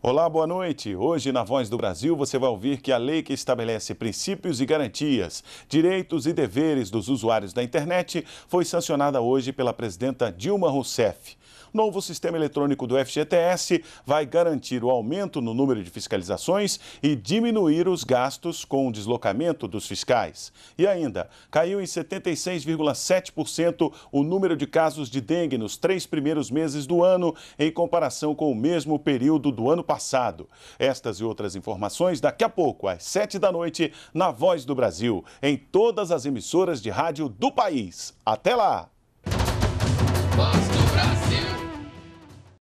Olá, boa noite. Hoje, na Voz do Brasil, você vai ouvir que a lei que estabelece princípios e garantias, direitos e deveres dos usuários da internet foi sancionada hoje pela presidenta Dilma Rousseff novo sistema eletrônico do FGTS vai garantir o aumento no número de fiscalizações e diminuir os gastos com o deslocamento dos fiscais. E ainda, caiu em 76,7% o número de casos de dengue nos três primeiros meses do ano, em comparação com o mesmo período do ano passado. Estas e outras informações daqui a pouco, às 7 da noite, na Voz do Brasil, em todas as emissoras de rádio do país. Até lá! Basta.